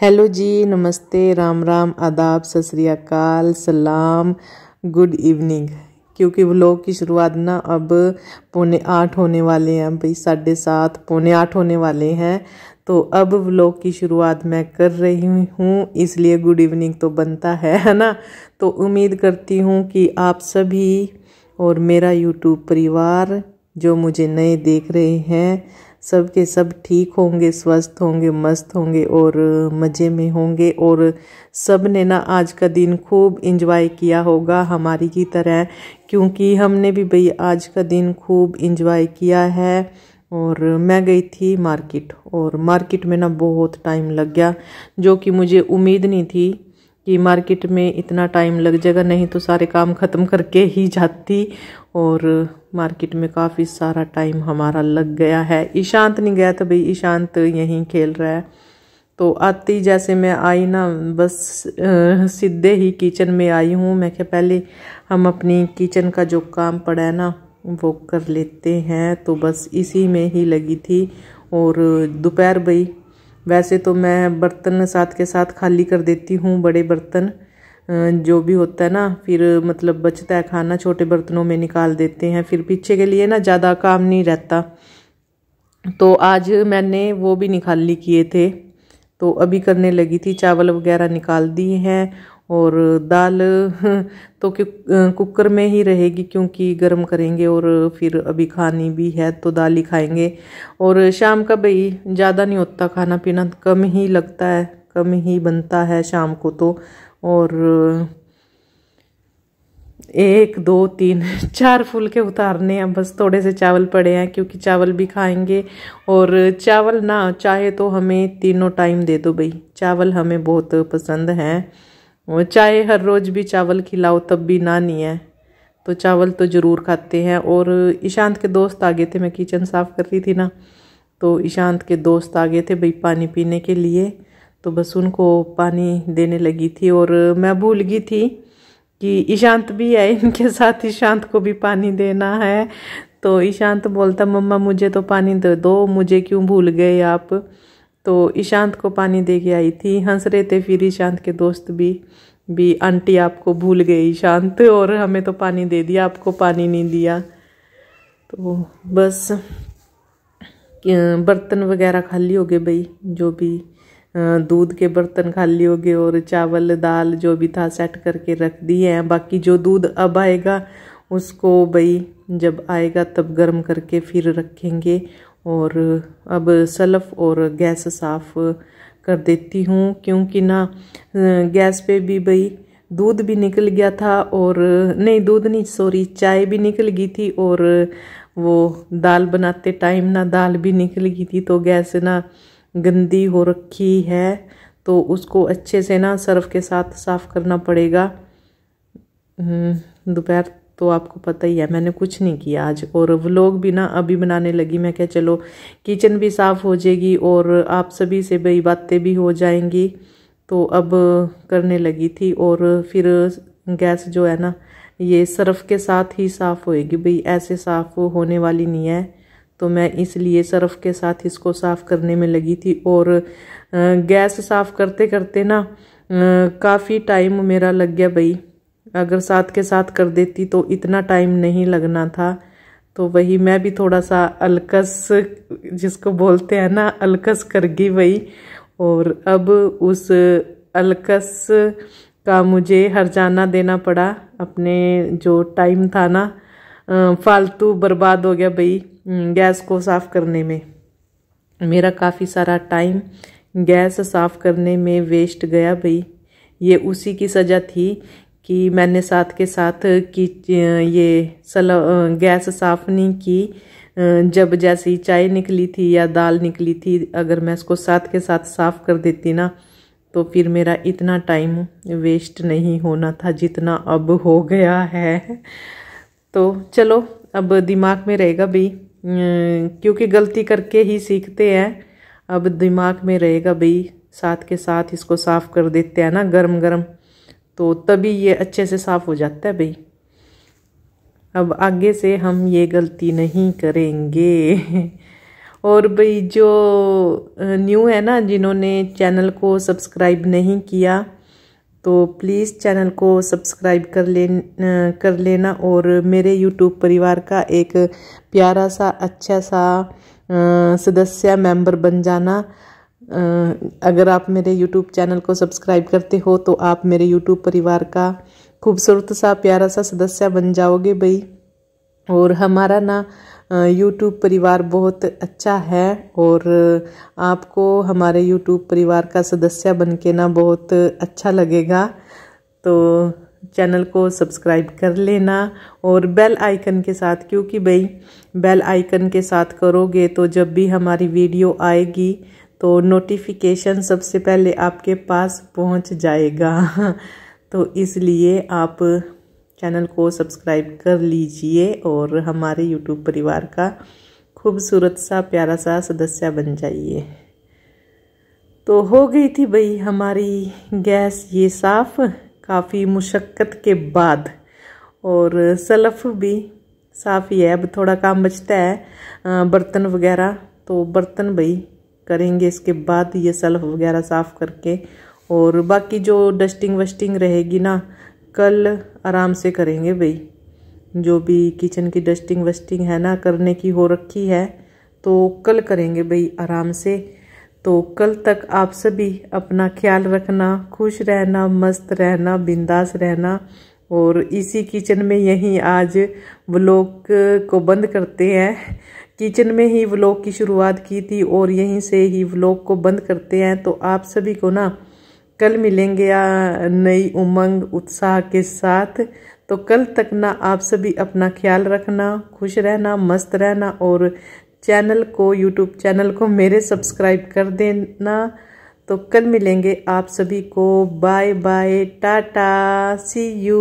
hello जी नमस्ते राम राम आदाब सत सलाम गुड इवनिंग क्योंकि व्लॉग की शुरुआत ना अब पौने आठ होने वाले हैं भाई साढ़े सात पौने आठ होने वाले हैं तो अब व्लॉग की शुरुआत मैं कर रही हूँ इसलिए गुड इवनिंग तो बनता है है ना तो उम्मीद करती हूँ कि आप सभी और मेरा यूट्यूब परिवार जो मुझे नए देख रहे हैं सब के सब ठीक होंगे स्वस्थ होंगे मस्त होंगे और मज़े में होंगे और सब ने ना आज का दिन खूब इंजॉय किया होगा हमारी की तरह क्योंकि हमने भी भाई आज का दिन खूब इंजॉय किया है और मैं गई थी मार्केट और मार्केट में ना बहुत टाइम लग गया जो कि मुझे उम्मीद नहीं थी कि मार्केट में इतना टाइम लग जाएगा नहीं तो सारे काम ख़त्म करके ही जाती और मार्केट में काफ़ी सारा टाइम हमारा लग गया है ईशांत नहीं गया तो भाई ईशांत यहीं खेल रहा है तो आती जैसे मैं आई ना बस सीधे ही किचन में आई हूँ मैं क्या पहले हम अपनी किचन का जो काम पड़ा है ना वो कर लेते हैं तो बस इसी में ही लगी थी और दोपहर भाई वैसे तो मैं बर्तन साथ के साथ खाली कर देती हूँ बड़े बर्तन जो भी होता है ना फिर मतलब बचता है खाना छोटे बर्तनों में निकाल देते हैं फिर पीछे के लिए ना ज़्यादा काम नहीं रहता तो आज मैंने वो भी निकाली किए थे तो अभी करने लगी थी चावल वगैरह निकाल दिए हैं और दाल हाँ, तो कुकर में ही रहेगी क्योंकि गर्म करेंगे और फिर अभी खानी भी है तो दाल ही खाएंगे और शाम का भाई ज़्यादा नहीं होता खाना पीना कम ही लगता है कम ही बनता है शाम को तो और एक दो तीन चार फुलके उतारने हैं बस थोड़े से चावल पड़े हैं क्योंकि चावल भी खाएंगे और चावल ना चाहे तो हमें तीनों टाइम दे दो भाई चावल हमें बहुत पसंद हैं वो चाहे हर रोज़ भी चावल खिलाओ तब भी ना नहीं है तो चावल तो ज़रूर खाते हैं और ईशांत के दोस्त आ गए थे मैं किचन साफ़ कर रही थी ना तो ईशांत के दोस्त आ गए थे भाई पानी पीने के लिए तो बस उनको पानी देने लगी थी और मैं भूल गई थी कि ईशांत भी है इनके साथ ईशांत को भी पानी देना है तो ईशांत बोलता मम्मा मुझे तो पानी दे दो मुझे क्यों भूल गए आप तो ईशांत को पानी दे के आई थी हंस रहे थे फिर ईशांत के दोस्त भी भी आंटी आपको भूल गए ईशांत और हमें तो पानी दे दिया आपको पानी नहीं दिया तो बस बर्तन वगैरह खाली हो गए भाई जो भी दूध के बर्तन खाली हो गए और चावल दाल जो भी था सेट करके रख दिए हैं बाकी जो दूध अब आएगा उसको भाई जब आएगा तब गर्म करके फिर रखेंगे और अब सलफ़ और गैस साफ़ कर देती हूँ क्योंकि ना गैस पे भी भाई दूध भी निकल गया था और नहीं दूध नहीं सॉरी चाय भी निकल गई थी और वो दाल बनाते टाइम ना दाल भी निकल गई थी तो गैस ना गंदी हो रखी है तो उसको अच्छे से ना सर्फ के साथ साफ़ करना पड़ेगा हम्म, दोपहर तो आपको पता ही है मैंने कुछ नहीं किया आज और व्लॉग भी ना अभी बनाने लगी मैं क्या चलो किचन भी साफ़ हो जाएगी और आप सभी से भाई बातें भी हो जाएंगी तो अब करने लगी थी और फिर गैस जो है ना ये सर्फ़ के साथ ही साफ़ होएगी भाई ऐसे साफ़ होने वाली नहीं है तो मैं इसलिए सर्फ़ के साथ इसको साफ़ करने में लगी थी और गैस साफ़ करते करते ना काफ़ी टाइम मेरा लग गया भाई अगर साथ के साथ कर देती तो इतना टाइम नहीं लगना था तो वही मैं भी थोड़ा सा अलकस जिसको बोलते हैं ना अलकस कर गई वही और अब उस अलकस का मुझे हर जाना देना पड़ा अपने जो टाइम था ना फालतू बर्बाद हो गया भाई गैस को साफ़ करने में मेरा काफ़ी सारा टाइम गैस साफ़ करने में वेस्ट गया भाई ये उसी की सज़ा थी कि मैंने साथ के साथ कि ये सल गैस साफ़ नहीं की जब जैसी चाय निकली थी या दाल निकली थी अगर मैं इसको साथ के साथ साफ़ कर देती ना तो फिर मेरा इतना टाइम वेस्ट नहीं होना था जितना अब हो गया है तो चलो अब दिमाग में रहेगा भाई क्योंकि गलती करके ही सीखते हैं अब दिमाग में रहेगा भाई साथ के साथ इसको साफ़ कर देते हैं ना गर्म गर्म तो तभी ये अच्छे से साफ़ हो जाता है भाई अब आगे से हम ये गलती नहीं करेंगे और भाई जो न्यू है ना जिन्होंने चैनल को सब्सक्राइब नहीं किया तो प्लीज़ चैनल को सब्सक्राइब कर ले कर लेना और मेरे यूट्यूब परिवार का एक प्यारा सा अच्छा सा सदस्य मेंबर बन जाना अगर आप मेरे यूट्यूब चैनल को सब्सक्राइब करते हो तो आप मेरे यूट्यूब परिवार का खूबसूरत सा प्यारा सा सदस्य बन जाओगे भाई और हमारा ना यूट्यूब परिवार बहुत अच्छा है और आपको हमारे यूट्यूब परिवार का सदस्य बन के ना बहुत अच्छा लगेगा तो चैनल को सब्सक्राइब कर लेना और बेल आइकन के साथ क्योंकि भाई बेल आइकन के साथ करोगे तो जब भी हमारी वीडियो आएगी तो नोटिफिकेशन सबसे पहले आपके पास पहुंच जाएगा तो इसलिए आप चैनल को सब्सक्राइब कर लीजिए और हमारे यूट्यूब परिवार का खूबसूरत सा प्यारा सा सदस्य बन जाइए तो हो गई थी भाई हमारी गैस ये साफ़ काफ़ी मुशक्क़त के बाद और सलफ़ भी साफ़ ही है अब थोड़ा काम बचता है बर्तन वगैरह तो बर्तन भाई करेंगे इसके बाद ये सल्फ वगैरह साफ़ करके और बाकी जो डस्टिंग वस्टिंग रहेगी ना कल आराम से करेंगे भाई जो भी किचन की डस्टिंग वस्टिंग है ना करने की हो रखी है तो कल करेंगे भाई आराम से तो कल तक आप सभी अपना ख्याल रखना खुश रहना मस्त रहना बिंदास रहना और इसी किचन में यहीं आज व्लॉग को बंद करते हैं किचन में ही व्लॉग की शुरुआत की थी और यहीं से ही व्लॉग को बंद करते हैं तो आप सभी को ना कल मिलेंगे नई उमंग उत्साह के साथ तो कल तक ना आप सभी अपना ख्याल रखना खुश रहना मस्त रहना और चैनल को यूट्यूब चैनल को मेरे सब्सक्राइब कर देना तो कल मिलेंगे आप सभी को bye bye tata see you